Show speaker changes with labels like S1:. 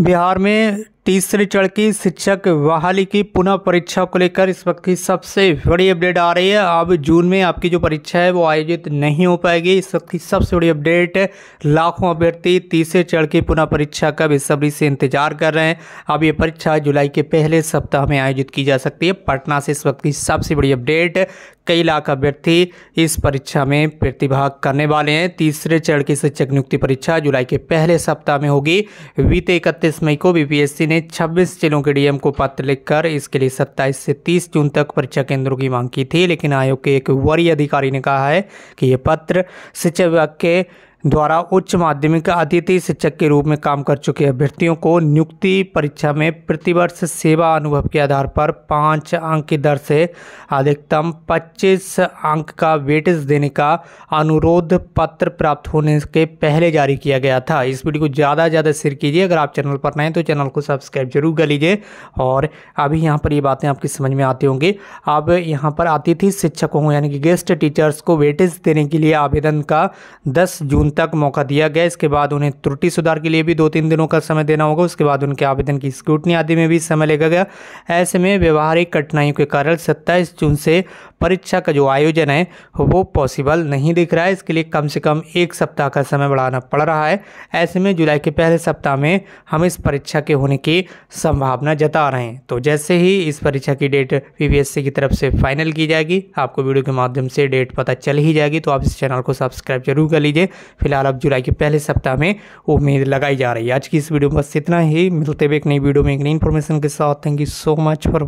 S1: बिहार में तीसरे चरण की शिक्षक बहाली की पुनः परीक्षा को लेकर इस वक्त की सबसे बड़ी अपडेट आ रही है अब जून में आपकी जो परीक्षा है वो आयोजित नहीं हो पाएगी इस वक्त की सबसे बड़ी अपडेट लाखों अभ्यर्थी तीसरे चरण की पुनः परीक्षा का बेसब्री से इंतजार कर रहे हैं अब ये परीक्षा जुलाई के पहले सप्ताह में आयोजित की जा सकती है पटना से इस वक्त की सबसे बड़ी अपडेट कई लाख अभ्यर्थी इस परीक्षा में प्रतिभाग करने वाले हैं तीसरे चरण की शिक्षक नियुक्ति परीक्षा जुलाई के पहले सप्ताह में होगी बीते इकतीस मई को बीपीएससी ने छब्बीस जिलों के डीएम को पत्र लिखकर इसके लिए सत्ताईस से तीस जून तक परीक्षा केंद्रों की मांग की थी लेकिन आयोग के एक वरीय अधिकारी ने कहा है कि ये पत्र शिक्षा विभाग के द्वारा उच्च माध्यमिक अतिथि शिक्षक के रूप में काम कर चुके अभ्यर्थियों को नियुक्ति परीक्षा में प्रतिवर्ष सेवा अनुभव के आधार पर पाँच अंक की दर से अधिकतम पच्चीस अंक का वेटेज देने का अनुरोध पत्र प्राप्त होने के पहले जारी किया गया था इस वीडियो को ज़्यादा से ज़्यादा शेयर कीजिए अगर आप चैनल पर नए तो चैनल को सब्सक्राइब जरूर कर लीजिए और अभी यहाँ पर ये बातें आपकी समझ में आती होंगी अब यहाँ पर अतिथि शिक्षकों यानी कि गेस्ट टीचर्स को वेटेज देने के लिए आवेदन का दस जून जून तक मौका दिया गया इसके बाद उन्हें त्रुटि सुधार के लिए भी दो तीन दिनों का समय देना होगा उसके बाद उनके आवेदन की स्क्रूटनी आदि में भी समय लेगा गया ऐसे में व्यवहारिक कठिनाइयों के कारण सत्ताईस जून से परीक्षा का जो आयोजन है वो पॉसिबल नहीं दिख रहा है इसके लिए कम से कम एक सप्ताह का समय बढ़ाना पड़ रहा है ऐसे में जुलाई के पहले सप्ताह में हम इस परीक्षा के होने की संभावना जता रहे हैं तो जैसे ही इस परीक्षा की डेट पी की तरफ से फाइनल की जाएगी आपको वीडियो के माध्यम से डेट पता चल ही जाएगी तो आप इस चैनल को सब्सक्राइब जरूर कर लीजिए फिलहाल अब जुलाई के पहले सप्ताह में उम्मीद लगाई जा रही है आज की इस वीडियो में बस इतना ही मिलते हुए एक नई वीडियो में एक नई इन्फॉर्मेशन के साथ thank you so much for